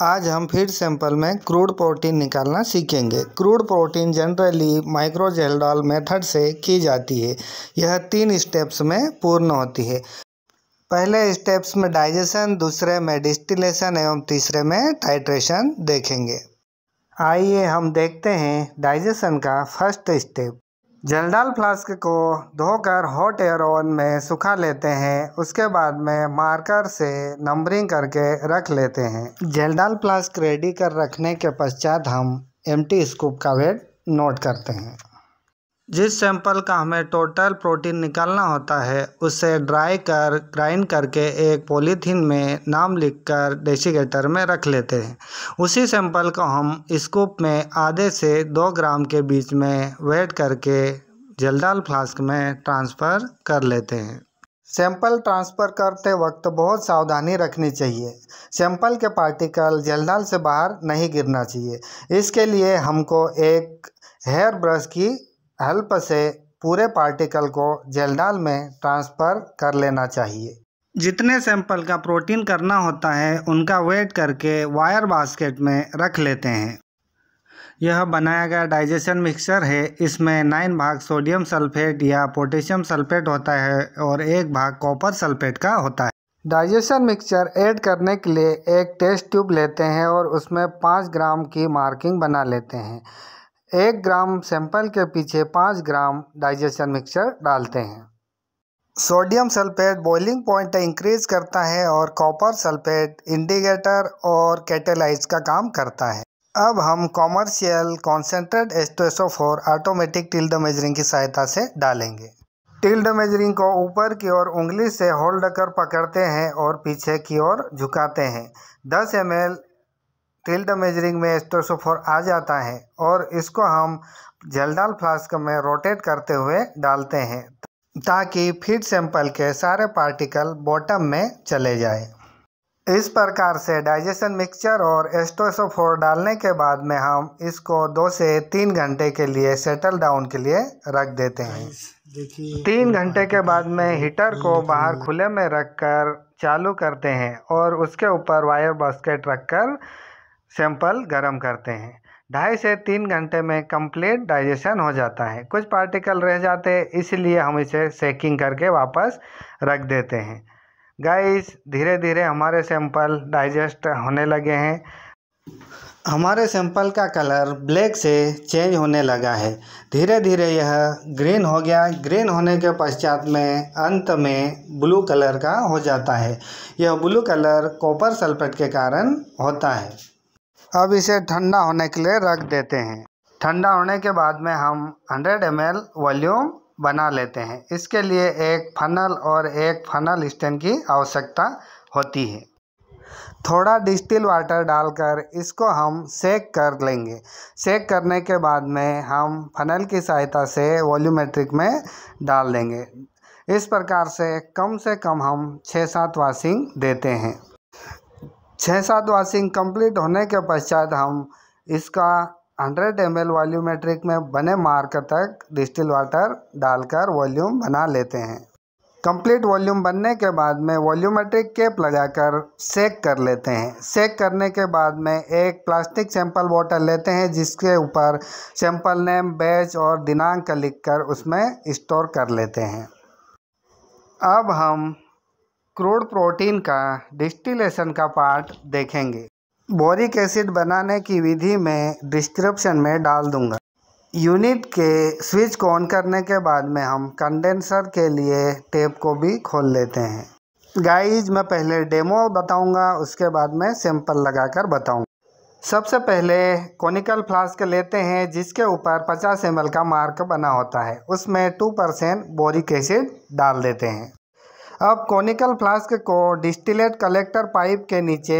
आज हम फिर सैंपल में क्रूड प्रोटीन निकालना सीखेंगे crude protein generally micro Kjeldahl method से की जाती है यह तीन स्टेप्स में पूर्ण होती है पहले स्टेप्स में डाइजेशन दूसरे में डिस्टिलेशन एवं तीसरे में टाइट्रेशन देखेंगे आइए हम देखते हैं डाइजेशन का फर्स्ट स्टेप जेलडाल फ्लास्क को धोकर हॉट एयर ओवन में सुखा लेते हैं उसके बाद में मार्कर से नंबरिंग करके रख लेते हैं जलडाल फ्लास्क रेडी कर रखने के पश्चात हम एम्प्टी स्कूप का वेट नोट करते हैं जिस सैंपल का हमें टोटल प्रोटीन निकालना होता है उसे ड्राई कर ग्राइंड करके एक पॉलीथीन में नाम लिखकर कर में रख लेते हैं उसी सैंपल को हम स्कूप में आधे से दो ग्राम के बीच में वेट करके जलदाल फ्लास्क में ट्रांसफ़र कर लेते हैं सैंपल ट्रांसफ़र करते वक्त बहुत सावधानी रखनी चाहिए सैंपल के पार्टिकल जलदाल से बाहर नहीं गिरना चाहिए इसके लिए हमको एक हेयर ब्रश की हेल्प से पूरे पार्टिकल को जेलडाल में ट्रांसफ़र कर लेना चाहिए जितने सैंपल का प्रोटीन करना होता है उनका वेट करके वायर बास्केट में रख लेते हैं यह बनाया गया डाइजेशन मिक्सर है इसमें नाइन भाग सोडियम सल्फेट या पोटेशियम सल्फेट होता है और एक भाग कॉपर सल्फेट का होता है डाइजेशन मिक्सचर ऐड करने के लिए एक टेस्ट ट्यूब लेते हैं और उसमें पाँच ग्राम की मार्किंग बना लेते हैं एक ग्राम सैंपल के पीछे पाँच ग्राम डाइजेशन मिक्सचर डालते हैं sodium sulphate boiling point increase करता है और कॉपर सल्फेट इंडिकेटर और कैटेलाइज का काम करता है अब हम कॉमर्शियल कॉन्सेंट्रेट एस्टोसोफोर ऑटोमेटिक टिल्ड मेजरिंग की सहायता से डालेंगे टिल्ड मेजरिंग को ऊपर की ओर उंगली से होल्ड कर पकड़ते हैं और पीछे की ओर झुकाते हैं 10 एम टिल्ड मेजरिंग में एस्टोसोफोर आ जाता है और इसको हम जलडाल फ्लास्क में रोटेट करते हुए डालते हैं ताकि फीड सैंपल के सारे पार्टिकल बॉटम में चले जाए इस प्रकार से डाइजेशन मिक्सचर और एस्टोसोफोर डालने के बाद में हम इसको दो से तीन घंटे के लिए सेटल डाउन के लिए रख देते हैं तीन घंटे के बाद में हीटर को बाहर खुले में रखकर चालू करते हैं और उसके ऊपर वायर बास्केट रखकर सैंपल गर्म करते हैं ढाई से तीन घंटे में कंप्लीट डाइजेशन हो जाता है कुछ पार्टिकल रह जाते हैं इसलिए हम इसे सेकिंग करके वापस रख देते हैं गाइस धीरे धीरे हमारे सैंपल डाइजेस्ट होने लगे हैं हमारे सैंपल का कलर ब्लैक से चेंज होने लगा है धीरे धीरे यह ग्रीन हो गया ग्रीन होने के पश्चात में अंत में ब्लू कलर का हो जाता है यह ब्लू कलर कॉपर सल्फेट के कारण होता है अब इसे ठंडा होने के लिए रख देते हैं ठंडा होने के बाद में हम 100 एम वॉल्यूम बना लेते हैं इसके लिए एक फनल और एक फनल स्टैंड की आवश्यकता होती है थोड़ा डिस्टिल वाटर डालकर इसको हम सेक कर लेंगे सेक करने के बाद में हम फनल की सहायता से वॉल्यूमेट्रिक में डाल देंगे इस प्रकार से कम से कम हम छः सात वाशिंग देते हैं छः सात वाशिंग कंप्लीट होने के पश्चात हम इसका 100 एम एल वॉल्यूमेट्रिक में बने मार्क तक डिस्टिल वाटर डालकर वॉल्यूम बना लेते हैं कंप्लीट वॉल्यूम बनने के बाद में वॉल्यूमेट्रिक केप लगाकर सेक कर लेते हैं सेक करने के बाद में एक प्लास्टिक सैंपल बॉटल लेते हैं जिसके ऊपर सैंपल नेम बैच और दिनांक लिखकर उसमें स्टोर कर लेते हैं अब हम क्रूड प्रोटीन का डिस्टिलेशन का पार्ट देखेंगे बोरिक एसिड बनाने की विधि में डिस्क्रिप्शन में डाल दूंगा यूनिट के स्विच को ऑन करने के बाद में हम कंडेंसर के लिए टेप को भी खोल लेते हैं गाइज मैं पहले डेमो बताऊंगा उसके बाद में सैंपल लगाकर बताऊंगा सबसे पहले कॉनिकल फ्लास्क लेते हैं जिसके ऊपर 50 एम का मार्क बना होता है उसमें 2 परसेंट बोरिक एसिड डाल देते हैं अब कॉनिकल फ्लास्क को डिस्टिलेट कलेक्टर पाइप के नीचे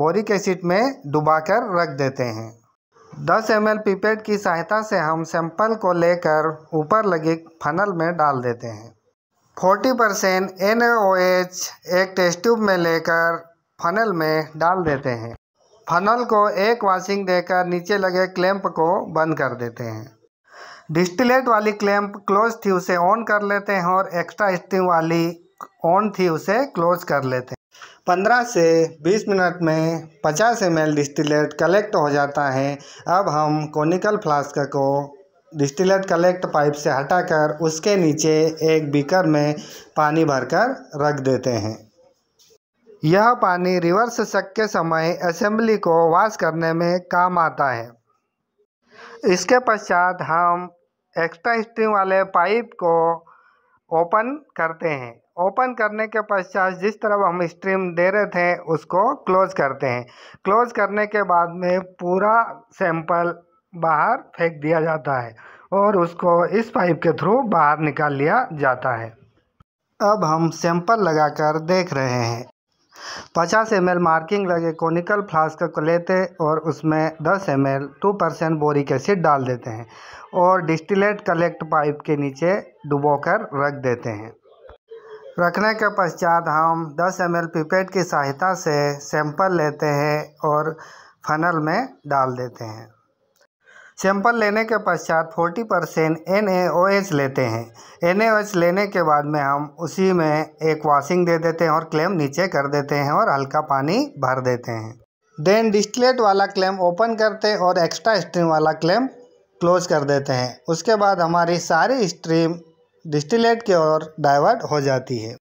बोरिक एसिड में डुबाकर रख देते हैं 10 एम एल पीपेड की सहायता से हम सैंपल को लेकर ऊपर लगी फनल में डाल देते हैं 40 परसेंट एन एक टेस्ट ट्यूब में लेकर फनल में डाल देते हैं फनल को एक वाशिंग देकर नीचे लगे क्लैंप को बंद कर देते हैं डिस्टिलेट वाली क्लैंप क्लोज थी उसे ऑन कर लेते हैं और एक्स्ट्रा स्टीम वाली ऑन थी उसे क्लोज कर लेते हैं पंद्रह से बीस मिनट में पचास एम डिस्टिलेट कलेक्ट हो जाता है अब हम कोनिकल फ्लास्क को डिस्टिलेट कलेक्ट पाइप से हटाकर उसके नीचे एक बीकर में पानी भरकर रख देते हैं यह पानी रिवर्स शक के समय असेंबली को वाश करने में काम आता है इसके पश्चात हम एक्स्ट्रा स्ट्रीम वाले पाइप को ओपन करते हैं ओपन करने के पश्चात जिस तरफ हम स्ट्रीम दे रहे थे उसको क्लोज करते हैं क्लोज करने के बाद में पूरा सैंपल बाहर फेंक दिया जाता है और उसको इस पाइप के थ्रू बाहर निकाल लिया जाता है अब हम सैंपल लगाकर देख रहे हैं पचास एम मार्किंग लगे कॉनिकल फ्लास्क को लेते और उसमें दस M L two percent boric acid डाल देते हैं और डिस्टिलेट कलेक्ट पाइप के नीचे डुबोकर रख देते हैं रखने के पश्चात हम 10 एम पिपेट की सहायता से सैंपल लेते हैं और फनल में डाल देते हैं सैंपल लेने के पश्चात 40 परसेंट एन लेते हैं एन लेने के बाद में हम उसी में एक वॉशिंग दे देते हैं और क्लेम नीचे कर देते हैं और हल्का पानी भर देते हैं देन डिस्टिलेट वाला क्लेम ओपन करते और एक्स्ट्रा स्ट्रीम वाला क्लेम क्लोज कर देते हैं उसके बाद हमारी सारी स्ट्रीम डिस्टिलेट की ओर डाइवर्ट हो जाती है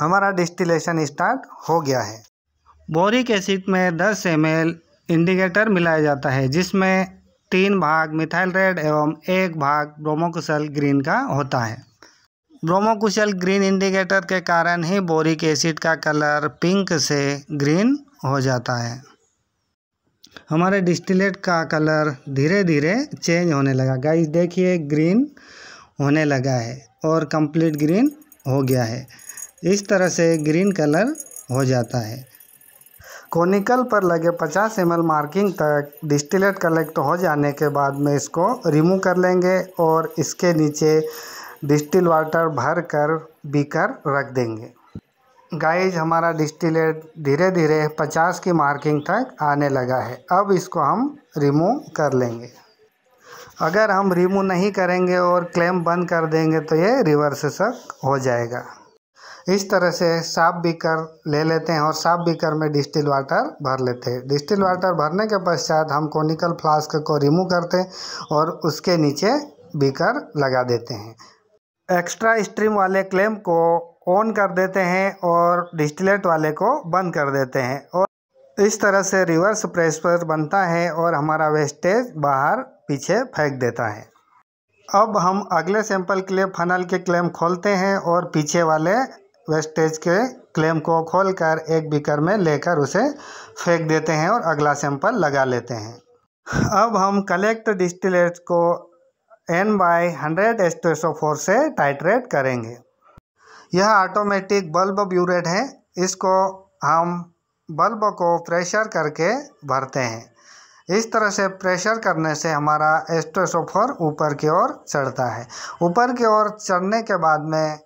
हमारा डिस्टिलेशन स्टार्ट हो गया है बोरिक एसिड में 10 एम इंडिकेटर मिलाया जाता है जिसमें तीन भाग मिथाइल रेड एवं एक भाग ब्रोमोकुशल ग्रीन का होता है ब्रोमोकुशल ग्रीन इंडिकेटर के कारण ही बोरिक एसिड का कलर पिंक से ग्रीन हो जाता है हमारे डिस्टिलेट का कलर धीरे धीरे चेंज होने लगा गाइस देखिए ग्रीन होने लगा है और कंप्लीट ग्रीन हो गया है इस तरह से ग्रीन कलर हो जाता है कॉनिकल पर लगे 50 एम मार्किंग तक डिस्टिलेट कलेक्ट हो जाने के बाद में इसको रिमूव कर लेंगे और इसके नीचे डिस्टिल वाटर भर कर बीकर रख देंगे गाइज हमारा डिस्टिलेट धीरे धीरे 50 की मार्किंग तक आने लगा है अब इसको हम रिमूव कर लेंगे अगर हम रिमूव नहीं करेंगे और क्लेम बंद कर देंगे तो ये रिवर्स हो जाएगा इस तरह से साफ बीकर ले लेते हैं और साफ बीकर में डिस्टिल वाटर भर लेते हैं डिस्टिल वाटर भरने के पश्चात हम कोनिकल फ्लास्क को रिमूव करते हैं और उसके नीचे बीकर लगा देते हैं एक्स्ट्रा स्ट्रीम वाले क्लेम को ऑन कर देते हैं और डिस्टिलेट वाले को बंद कर देते हैं और इस तरह से रिवर्स पर बनता है और हमारा वेस्टेज बाहर पीछे फेंक देता है अब हम अगले सैंपल के लिए फनल के क्लेम खोलते हैं और पीछे वाले वेस्टेज के क्लेम को खोलकर एक बीकर में लेकर उसे फेंक देते हैं और अगला सैंपल लगा लेते हैं अब हम कलेक्ट डिस्टिलेट को एन बाय हंड्रेड एस्टेसो फोर से टाइट्रेट करेंगे यह ऑटोमेटिक बल्ब ब्यूरेट है इसको हम बल्ब को प्रेशर करके भरते हैं इस तरह से प्रेशर करने से हमारा एस्टेसोफोर ऊपर की ओर चढ़ता है ऊपर की ओर चढ़ने के बाद में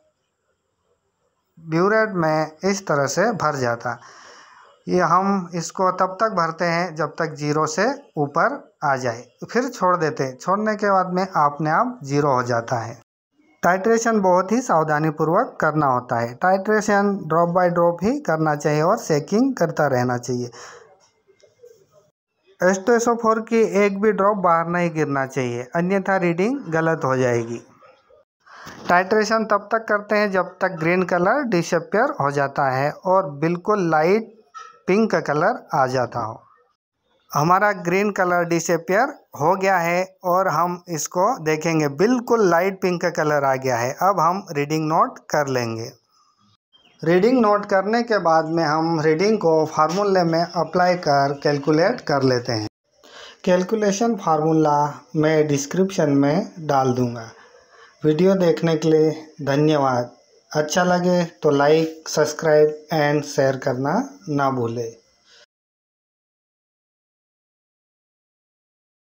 ब्यूरेट में इस तरह से भर जाता ये हम इसको तब तक भरते हैं जब तक जीरो से ऊपर आ जाए फिर छोड़ देते हैं छोड़ने के बाद में अपने आप जीरो हो जाता है टाइट्रेशन बहुत ही सावधानीपूर्वक करना होता है टाइट्रेशन ड्रॉप बाय ड्रॉप ही करना चाहिए और सेकिंग करता रहना चाहिए एस्टेसोफोर की एक भी ड्रॉप बाहर नहीं गिरना चाहिए अन्यथा रीडिंग गलत हो जाएगी टाइट्रेशन तब तक करते हैं जब तक ग्रीन कलर डिसअपेयर हो जाता है और बिल्कुल लाइट पिंक का कलर आ जाता हो हमारा ग्रीन कलर डिसअपेयर हो गया है और हम इसको देखेंगे बिल्कुल लाइट पिंक का कलर आ गया है अब हम रीडिंग नोट कर लेंगे रीडिंग नोट करने के बाद में हम रीडिंग को फार्मूले में अप्लाई कर कैलकुलेट कर लेते हैं कैलकुलेशन फार्मूला मैं डिस्क्रिप्शन में डाल दूंगा वीडियो देखने के लिए धन्यवाद अच्छा लगे तो लाइक सब्सक्राइब एंड शेयर करना ना भूलें